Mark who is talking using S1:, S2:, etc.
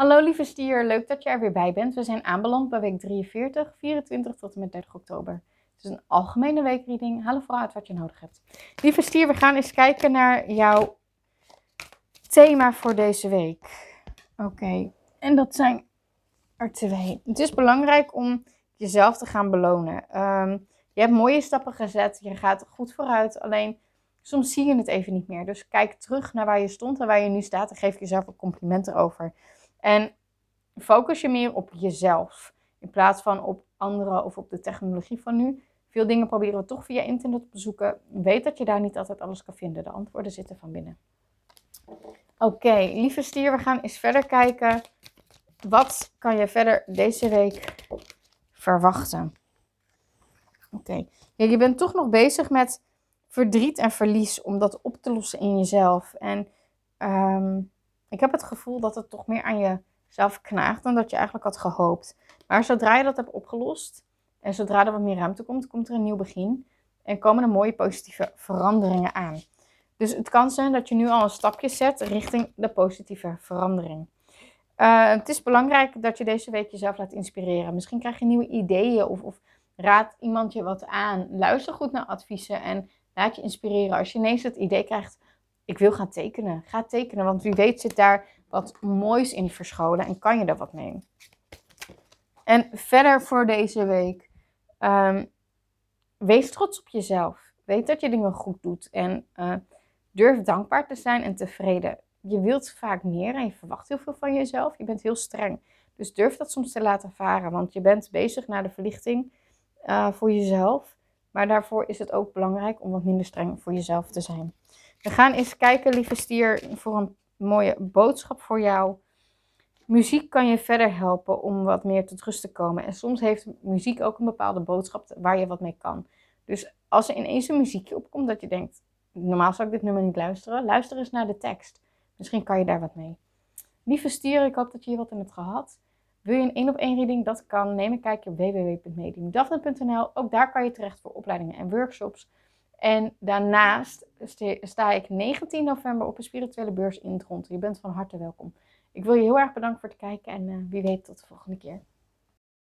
S1: Hallo lieve stier, leuk dat je er weer bij bent. We zijn aanbeland bij week 43, 24 tot en met 30 oktober. Het is een algemene weekreading. Haal vooral uit wat je nodig hebt. Lieve stier, we gaan eens kijken naar jouw thema voor deze week. Oké, en dat zijn er twee. Het is belangrijk om jezelf te gaan belonen. Ehm, je hebt mooie stappen gezet, je gaat goed vooruit, alleen soms zie je het even niet meer. Dus kijk terug naar waar je stond en waar je nu staat en geef jezelf een compliment erover. En focus je meer op jezelf in plaats van op anderen of op de technologie van nu. Veel dingen proberen we toch via internet te zoeken. Weet dat je daar niet altijd alles kan vinden. De antwoorden zitten van binnen. Oké, lieve stier, we gaan eens verder kijken. Wat kan je verder deze week verwachten? Oké, je bent toch nog bezig met verdriet en verlies om dat op te lossen in jezelf. En ehm, ik heb het gevoel dat het toch meer aan jezelf knaagt dan dat je eigenlijk had gehoopt. Maar zodra je dat hebt opgelost en zodra er wat meer ruimte komt, komt er een nieuw begin. En komen er mooie positieve veranderingen aan. Dus het kan zijn dat je nu al een stapje zet richting de positieve verandering. Eh, het is belangrijk dat je deze week jezelf laat inspireren. Misschien krijg je nieuwe ideeën of, of raad iemand je wat aan. Luister goed naar adviezen en laat je inspireren. Als je ineens het idee krijgt ik wil gaan tekenen. Ga tekenen, want wie weet zit daar wat moois in verscholen en kan je daar wat mee. En verder voor deze week, ehm, wees trots op jezelf. Weet dat je dingen goed doet en eh, durf dankbaar te zijn en tevreden. Je wilt vaak meer en je verwacht heel veel van jezelf. Je bent heel streng. Dus durf dat soms te laten varen, want je bent bezig naar de verlichting eh, voor jezelf. Maar daarvoor is het ook belangrijk om wat minder streng voor jezelf te zijn. We gaan eens kijken, lieve stier, voor een mooie boodschap voor jou. Muziek kan je verder helpen om wat meer tot rust te komen. En soms heeft muziek ook een bepaalde boodschap waar je wat mee kan. Dus als er ineens een muziekje opkomt dat je denkt, normaal zou ik dit nummer niet luisteren, luister eens naar de tekst. Misschien kan je daar wat mee. Lieve stier, ik hoop dat je hier wat in hebt gehad. Wil je een één op één reading? Dat kan. Neem een kijkje op www.mediumdafne.nl. Ook daar kan je terecht voor opleidingen en workshops. En daarnaast sta ik 19 november op een spirituele beurs in Trondheim. Je bent van harte welkom. Ik wil je heel erg bedanken voor het kijken en eh, wie weet tot de volgende keer.